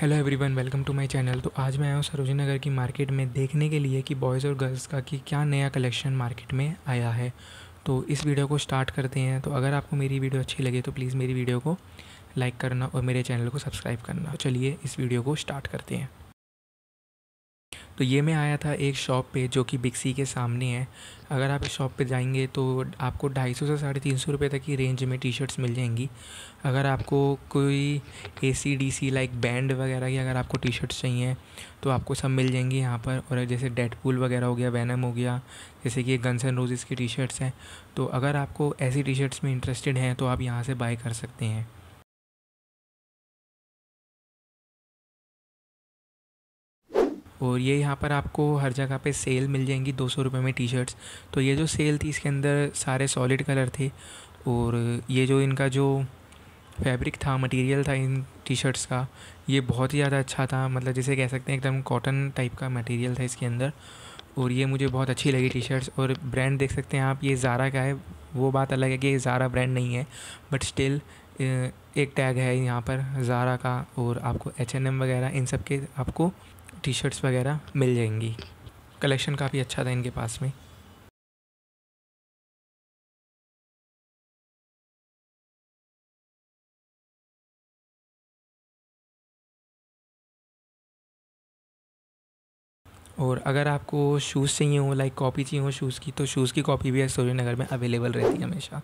hello everyone welcome to my channel तो आज मैं आया हूँ सरोजी नगर की मार्केट में देखने के लिए कि बॉयज़ और गर्ल्स का कि क्या नया कलेक्शन मार्केट में आया है तो इस वीडियो को स्टार्ट करते हैं तो अगर आपको मेरी वीडियो अच्छी लगे तो प्लीज़ मेरी वीडियो को लाइक करना और मेरे चैनल को सब्सक्राइब करना तो चलिए इस वीडियो को स्टार्ट करते हैं तो ये मैं आया था एक शॉप पे जो कि बिक्सी के सामने है अगर आप इस शॉप पे जाएंगे तो आपको ढाई सौ से साढ़े तीन सौ रुपये तक की रेंज में टी शर्ट्स मिल जाएंगी अगर आपको कोई A C D C like band वगैरह की अगर आपको टी शर्ट्स चाहिए तो आपको सब मिल जाएंगी यहाँ पर और जैसे डेडपूल वगैरह हो गया वैनम हो गया जैसे कि गन्स एंड रोजेज़ की टी शर्ट्स हैं तो अगर आपको ऐसी टी शर्ट्स में इंटरेस्टेड हैं तो आप यहाँ से बाय कर सकते हैं और ये यहाँ पर आपको हर जगह पे सेल मिल जाएंगी दो सौ रुपये में टी शर्ट्स तो ये जो सेल थी इसके अंदर सारे सॉलिड कलर थे और ये जो इनका जो फैब्रिक था मटेरियल था इन टी शर्ट्स का ये बहुत ही ज़्यादा अच्छा था मतलब जिसे कह सकते हैं एकदम कॉटन टाइप का मटेरियल था इसके अंदर और ये मुझे बहुत अच्छी लगी टी शर्ट्स और ब्रांड देख सकते हैं आप ये ज़ारा का है वो बात अलग है कि ये ज़ारा ब्रांड नहीं है बट स्टिल एक टैग है यहाँ पर ज़ारा का और आपको एच एन एम वगैरह इन सब के आपको टी शर्ट्स वगैरह मिल जाएंगी कलेक्शन काफ़ी अच्छा था इनके पास में और अगर आपको शूज़ चाहिए हो लाइक कॉपी चाहिए हो शूज़ की तो शूज़ की कॉपी भी सूर्य नगर में अवेलेबल रहती है हमेशा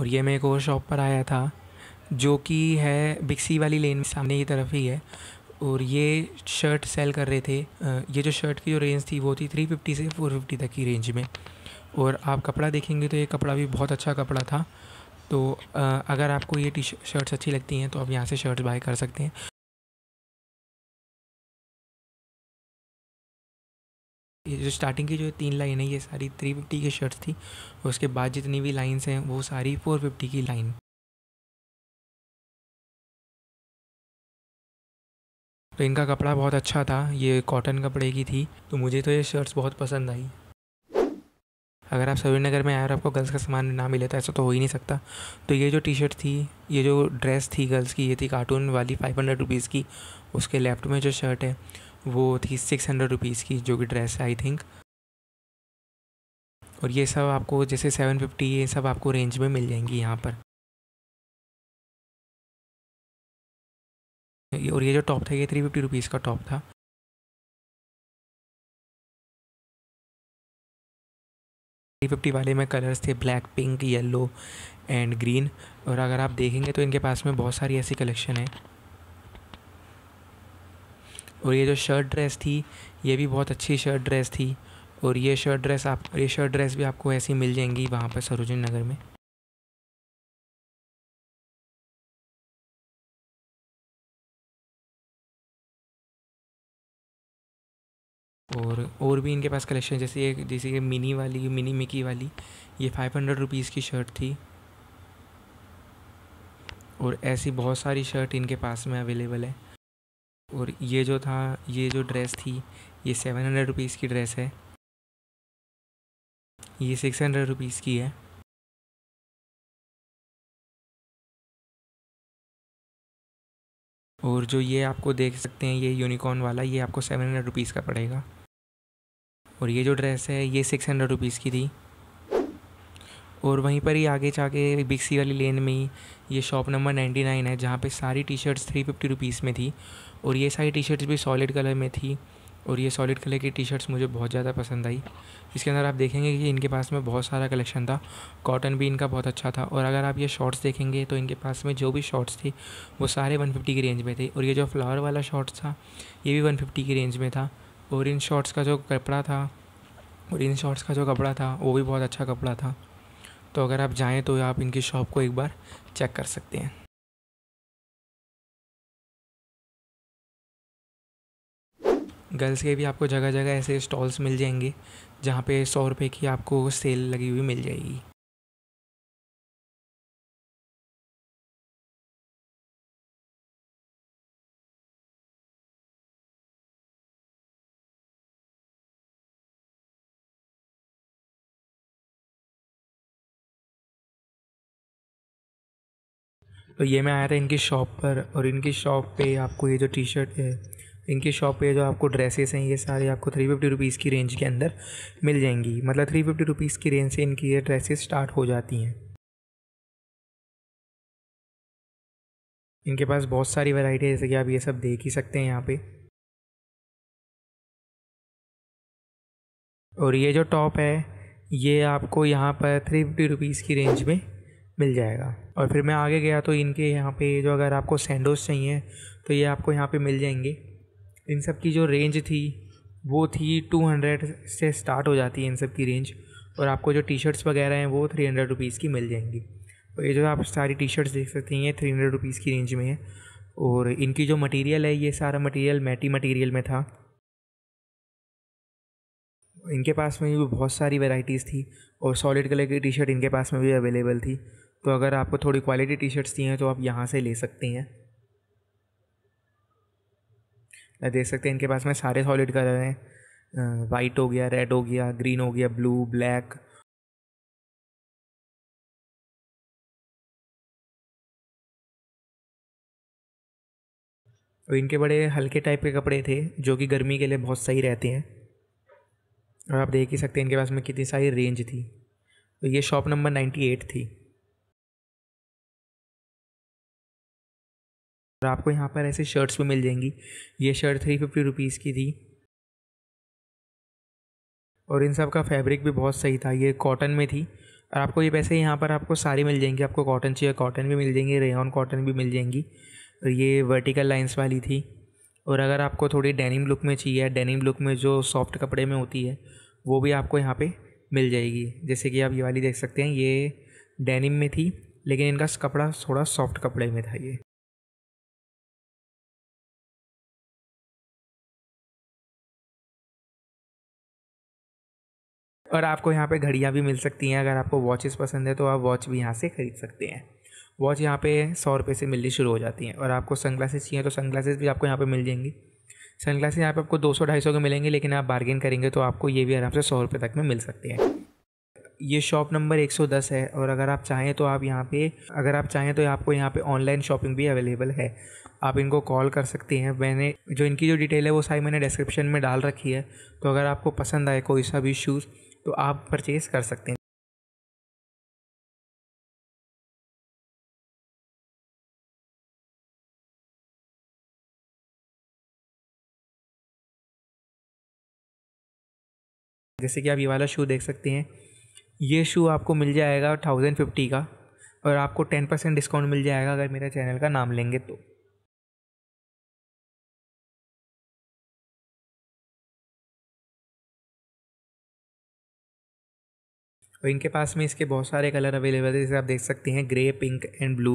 और ये मैं एक और शॉप पर आया था जो कि है बिक्सी वाली लेन सामने की तरफ ही है और ये शर्ट सेल कर रहे थे ये जो शर्ट की जो रेंज थी वो थी थ्री फिफ्टी से फोर फिफ्टी तक की रेंज में और आप कपड़ा देखेंगे तो ये कपड़ा भी बहुत अच्छा कपड़ा था तो अगर आपको ये टी शर्ट्स अच्छी लगती हैं तो आप यहाँ से शर्ट्स बाय कर सकते हैं ये जो स्टार्टिंग की जो तीन लाइन है ये सारी थ्री फिफ्टी की शर्ट्स थी उसके बाद जितनी भी लाइन्स हैं वो सारी फ़ोर फिफ्टी की लाइन तो इनका कपड़ा बहुत अच्छा था ये कॉटन कपड़े की थी तो मुझे तो ये शर्ट्स बहुत पसंद आई अगर आप सभी नगर में आए और आपको गर्ल्स का सामान ना मिले तो ऐसा तो हो ही नहीं सकता तो ये जो टी शर्ट थी ये जो ड्रेस थी गर्ल्स की ये थी कार्टून वाली फाइव हंड्रेड रुपीज़ की उसके लेफ्ट में जो शर्ट है वो थी सिक्स हंड्रेड रुपीज़ की जो कि ड्रेस है आई थिंक और ये सब आपको जैसे सेवन फिफ्टी ये सब आपको रेंज में मिल जाएंगी यहाँ पर और ये जो टॉप था ये थ्री फिफ्टी रुपीज़ का टॉप था थ्री फिफ्टी वाले में कलर्स थे black pink yellow and green और अगर आप देखेंगे तो इनके पास में बहुत सारी ऐसी कलेक्शन है और ये जो शर्ट ड्रेस थी ये भी बहुत अच्छी शर्ट ड्रेस थी और ये शर्ट ड्रेस आप ये शर्ट ड्रेस भी आपको ऐसी मिल जाएंगी वहाँ पर सरोजनी नगर में और और भी इनके पास कलेक्शन जैसे ये जैसे ये मिनी वाली मिनी मिकी वाली ये फाइव हंड्रेड रुपीज़ की शर्ट थी और ऐसी बहुत सारी शर्ट इनके पास में अवेलेबल है और ये जो था ये जो ड्रेस थी ये सेवन हंड्रेड रुपीज़ की ड्रेस है ये सिक्स हंड्रेड रुपीज़ की है और जो ये आपको देख सकते हैं ये यूनिकॉर्न वाला ये आपको सेवन हंड्रेड रुपीज़ का पड़ेगा और ये जो ड्रेस है ये सिक्स हंड्रेड रुपीज़ की थी और वहीं पर ही आगे जाके बिग सी वाली लेन में ही ये शॉप नंबर नाइन्टी नाइन है जहाँ पे सारी T shirts three fifty rupees में थी और ये सारी टी शर्ट्स भी सॉलिड कलर में थी और ये सॉलिड कलर की टी शर्ट्स मुझे बहुत ज़्यादा पसंद आई इसके अंदर आप देखेंगे कि इनके पास में बहुत सारा कलेक्शन था कॉटन भी इनका बहुत अच्छा था और अगर आप ये शॉर्ट्स देखेंगे तो इनके पास में जो भी शॉर्ट्स थे वो सारे 150 की रेंज में थे और ये जो फ्लावर वाला शॉर्ट्स था ये भी 150 की रेंज में था और इन शॉर्ट्स का जो कपड़ा था और इन शॉर्ट्स का जो कपड़ा था वो भी बहुत अच्छा कपड़ा था तो अगर आप जाएँ तो आप इनकी शॉप को एक बार चेक कर सकते हैं गर्ल्स के भी आपको जगह जगह ऐसे स्टॉल्स मिल जाएंगे जहाँ पे सौ रुपये की आपको सेल लगी हुई मिल जाएगी तो ये मैं आया था इनकी शॉप पर और इनकी शॉप पे आपको ये जो टी शर्ट है इनकी शॉप पे जो आपको ड्रेसेस हैं ये सारे आपको थ्री फिफ्टी रुपीज़ की रेंज के अंदर मिल जाएंगी मतलब थ्री फिफ्टी रुपीज़ की रेंज से इनकी ये ड्रेसेस स्टार्ट हो जाती हैं इनके पास बहुत सारी वैरायटी है जैसे कि आप ये सब देख ही सकते हैं यहाँ पे और ये जो टॉप है ये आपको यहाँ पर थ्री फिफ्टी रुपीज़ की रेंज में मिल जाएगा और फिर मैं आगे गया तो इनके यहाँ पे जो अगर आपको सैंडोज चाहिए तो ये आपको यहाँ पे मिल जाएंगे इन सब की जो रेंज थी वो थी टू हंड्रेड से स्टार्ट हो जाती है इन सब की रेंज और आपको जो टी शर्ट्स वगैरह हैं वो थ्री हंड्रेड रुपीज़ की मिल जाएंगी तो ये जो आप सारी टी शर्ट्स देख सकते हैं थ्री हंड्रेड रुपीज़ की रेंज में है और इनकी जो मटीरियल है ये सारा मटीरियल मैटी मटीरियल में था इनके पास में भी बहुत सारी वेराइटीज़ थी और सॉलिड कलर की टी शर्ट इनके पास में भी अवेलेबल थी तो अगर आपको थोड़ी क्वालिटी टी शर्ट्स चाहिए तो आप यहाँ से ले सकती हैं देख सकते हैं इनके पास में सारे सॉलिड कलर हैं वाइट हो गया रेड हो गया ग्रीन हो गया ब्लू ब्लैक और इनके बड़े हल्के टाइप के कपड़े थे जो कि गर्मी के लिए बहुत सही रहते हैं और आप देख ही सकते हैं इनके पास में कितनी सारी रेंज थी तो ये शॉप नंबर नाइन्टी एट थी और आपको यहाँ पर ऐसे शर्ट्स भी मिल जाएंगी ये शर्ट थ्री फिफ्टी रुपीज़ की थी और इन सब का फैब्रिक भी बहुत सही था ये कॉटन में थी और आपको ये वैसे यहाँ पर आपको सारी मिल जाएंगी आपको कॉटन चाहिए कॉटन भी मिल जाएंगी रेन कॉटन भी मिल जाएंगी और ये वर्टिकल लाइंस वाली थी और अगर आपको थोड़ी डेनिम लुक में चाहिए डेनिम लुक में जो सॉफ्ट कपड़े में होती है वो भी आपको यहाँ पे मिल जाएगी जैसे कि आप ये वाली देख सकते हैं ये डेनिम में थी लेकिन इनका कपड़ा थोड़ा सॉफ्ट कपड़े में था ये और आपको यहाँ पे घड़ियाँ भी मिल सकती हैं अगर आपको वॉचेस पसंद है तो आप वॉच भी यहाँ से खरीद सकते हैं वॉच यहाँ पे सौ रुपये से मिलनी शुरू हो जाती हैं और आपको सनग्लासेस चाहिए तो सनग्लासेस भी आपको यहाँ पे मिल जाएंगी सनग्लासेस यहाँ पे आपको दो सौ ढाई सौ के मिलेंगे लेकिन आप बार्गेन करेंगे तो आपको ये भी आराम से सौ रुपये तक में मिल सकते हैं ये शॉप नंबर 110 है और अगर आप चाहें तो आप यहाँ पे अगर आप चाहें तो आपको यहाँ पे ऑनलाइन शॉपिंग भी अवेलेबल है आप इनको कॉल कर सकते हैं मैंने जो इनकी जो डिटेल है वो सारी मैंने डिस्क्रिप्शन में डाल रखी है तो अगर आपको पसंद आए कोई सा भी शूज़ तो आप परचेज़ कर सकते हैं जैसे कि आप ये वाला शू देख सकते हैं ये शू आपको मिल जाएगा थाउजेंड फिफ्टी का और आपको टेन परसेंट डिस्काउंट मिल जाएगा अगर मेरे चैनल का नाम लेंगे तो तो इनके पास में इसके बहुत सारे कलर अवेलेबल है जैसे आप देख सकते हैं ग्रे पिंक एंड ब्लू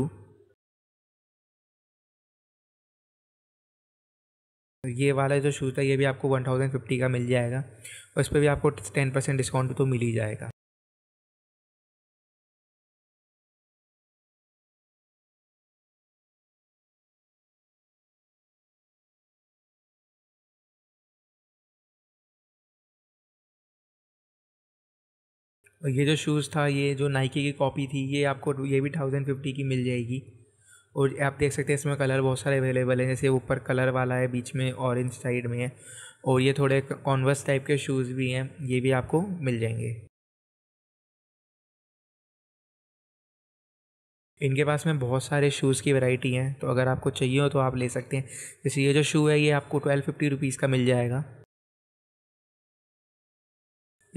तो ये वाला जो शूज़ था ये भी आपको वन थाउजेंड फिफ्टी का मिल जाएगा और इस पर भी आपको टेन परसेंट डिस्काउंट तो मिल ही जाएगा ये जो शूज़ था ये जो नाइकी की कॉपी थी ये आपको ये भी थाउजेंड फिफ्टी की मिल जाएगी और आप देख सकते हैं इसमें कलर बहुत सारे अवेलेबल हैं जैसे ऊपर कलर वाला है बीच में ऑरेंज साइड में है और ये थोड़े कॉन्वर्स टाइप के शूज़ भी हैं ये भी आपको मिल जाएंगे इनके पास में बहुत सारे शूज़ की वैरायटी हैं तो अगर आपको चाहिए हो तो आप ले सकते हैं जैसे ये जो शू है ये आपको ट्वेल्व फिफ्टी रुपीज़ का मिल जाएगा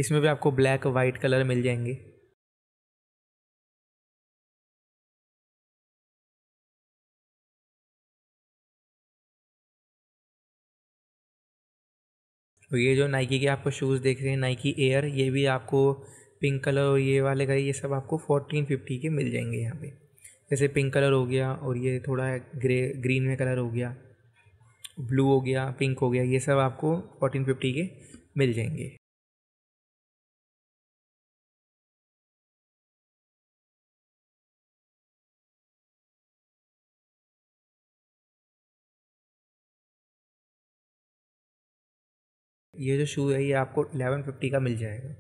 इसमें भी आपको ब्लैक वाइट कलर मिल जाएंगे तो ये जो नाइकी के आपको शूज़ देख रहे हैं नाइकी एयर ये भी आपको पिंक कलर और ये वाले का ये सब आपको फोर्टीन फिफ्टी के मिल जाएंगे यहाँ पे जैसे पिंक कलर हो गया और ये थोड़ा ग्रे ग्रीन में कलर हो गया ब्लू हो गया पिंक हो गया ये सब आपको फोर्टीन फिफ्टी के मिल जाएंगे ये जो शूज़ है ये आपको एलेवन फिफ्टी का मिल जाएगा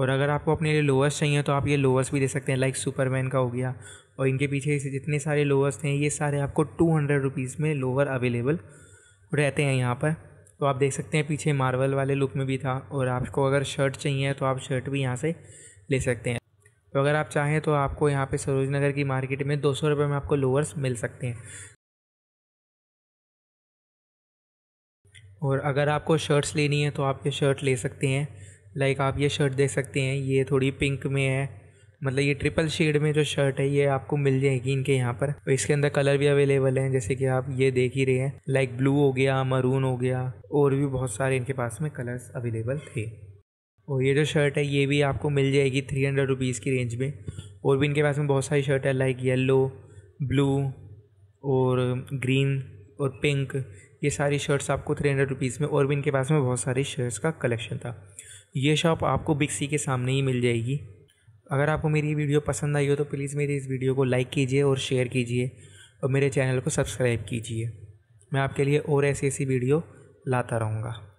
और अगर आपको अपने लिए लोअर्स चाहिए तो आप ये लोअर्स भी दे सकते हैं लाइक सुपरमैन का हो गया और इनके पीछे जितने सारे लोअर्स थे ये सारे आपको टू हंड्रेड रुपीज़ में लोअर अवेलेबल रहते हैं यहाँ पर तो आप देख सकते हैं पीछे मार्वल वाले लुक में भी था और आपको अगर शर्ट चाहिए तो आप शर्ट भी यहाँ से ले सकते हैं तो अगर आप चाहें तो आपको यहाँ पे सरोज नगर की मार्केट में दो सौ रुपये में आपको लोअर्स मिल सकते हैं और अगर आपको शर्ट्स लेनी है तो आप ये शर्ट ले सकते हैं लाइक आप ये शर्ट देख सकते हैं ये थोड़ी पिंक में है मतलब ये ट्रिपल शेड में जो शर्ट है ये आपको मिल जाएगी इनके यहाँ पर और इसके अंदर कलर भी अवेलेबल हैं जैसे कि आप ये देख ही रहे हैं लाइक ब्लू हो गया मरून हो गया और भी बहुत सारे इनके पास में कलर्स अवेलेबल थे और ये जो शर्ट है ये भी आपको मिल जाएगी थ्री हंड्रेड रुपीज़ की रेंज में और भी इनके पास में बहुत सारी शर्ट है लाइक येलो ब्लू और ग्रीन और पिंक ये सारी शर्ट्स आपको थ्री हंड्रेड रुपीज़ में और भी इनके पास में बहुत सारी शर्ट्स का कलेक्शन था ये शॉप आपको बिग सी के सामने ही मिल जाएगी अगर आपको मेरी वीडियो पसंद आई हो तो प्लीज़ मेरी इस वीडियो को लाइक कीजिए और शेयर कीजिए और मेरे चैनल को सब्सक्राइब कीजिए मैं आपके लिए और ऐसी ऐसी वीडियो लाता रहूँगा